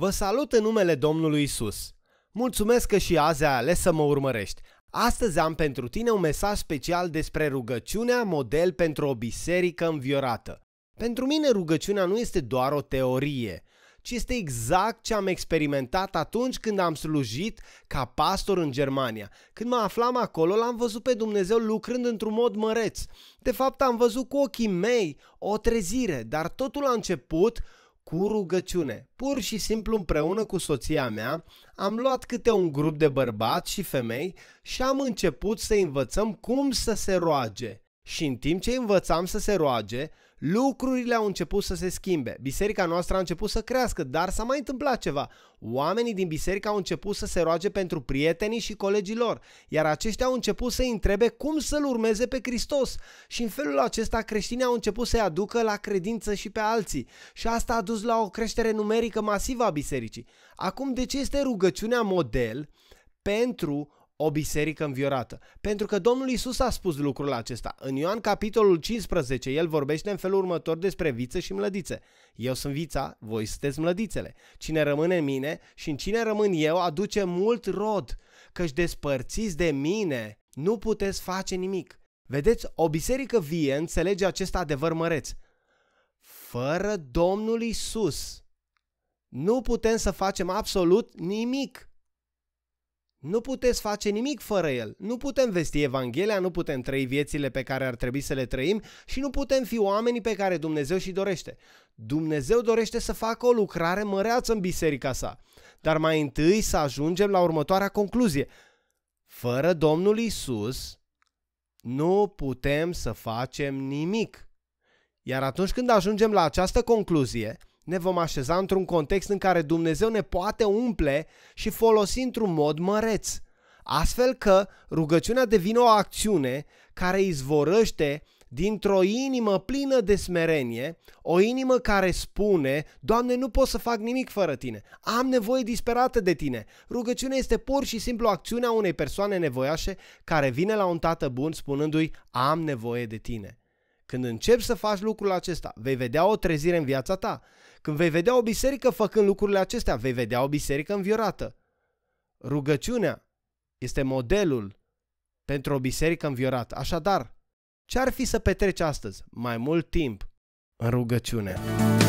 Vă salut în numele Domnului Isus. Mulțumesc că și azi ai ales să mă urmărești. Astăzi am pentru tine un mesaj special despre rugăciunea model pentru o biserică înviorată. Pentru mine rugăciunea nu este doar o teorie, ci este exact ce am experimentat atunci când am slujit ca pastor în Germania. Când mă aflam acolo, l-am văzut pe Dumnezeu lucrând într-un mod măreț. De fapt, am văzut cu ochii mei o trezire, dar totul a început cu rugăciune. Pur și simplu împreună cu soția mea am luat câte un grup de bărbați și femei și am început să învățăm cum să se roage. Și în timp ce învățam să se roage, lucrurile au început să se schimbe. Biserica noastră a început să crească, dar s-a mai întâmplat ceva. Oamenii din biserică au început să se roage pentru prietenii și colegii lor, iar aceștia au început să-i întrebe cum să-L urmeze pe Hristos. Și în felul acesta creștinii au început să-i aducă la credință și pe alții. Și asta a dus la o creștere numerică masivă a bisericii. Acum, de ce este rugăciunea model pentru o biserică înviorată. Pentru că Domnul Isus a spus lucrul acesta. În Ioan capitolul 15, el vorbește în felul următor despre viță și mlădițe. Eu sunt vița, voi sunteți mlădițele. Cine rămâne în mine și în cine rămân eu aduce mult rod, căci despărțiți de mine nu puteți face nimic. Vedeți, o biserică vie înțelege acest adevăr măreț. Fără Domnul Isus nu putem să facem absolut nimic. Nu puteți face nimic fără el. Nu putem vesti Evanghelia, nu putem trăi viețile pe care ar trebui să le trăim și nu putem fi oamenii pe care Dumnezeu și dorește. Dumnezeu dorește să facă o lucrare măreață în biserica sa. Dar mai întâi să ajungem la următoarea concluzie. Fără Domnul Isus, nu putem să facem nimic. Iar atunci când ajungem la această concluzie, ne vom așeza într-un context în care Dumnezeu ne poate umple și folosi într-un mod măreț. Astfel că rugăciunea devine o acțiune care izvorăște dintr-o inimă plină de smerenie, o inimă care spune, Doamne, nu pot să fac nimic fără Tine, am nevoie disperată de Tine. Rugăciunea este pur și simplu acțiunea unei persoane nevoiașe care vine la un tată bun spunându-i, am nevoie de Tine. Când începi să faci lucrul acesta, vei vedea o trezire în viața ta. Când vei vedea o biserică făcând lucrurile acestea, vei vedea o biserică înviorată. Rugăciunea este modelul pentru o biserică înviorată. Așadar, ce ar fi să petreci astăzi? Mai mult timp în rugăciune.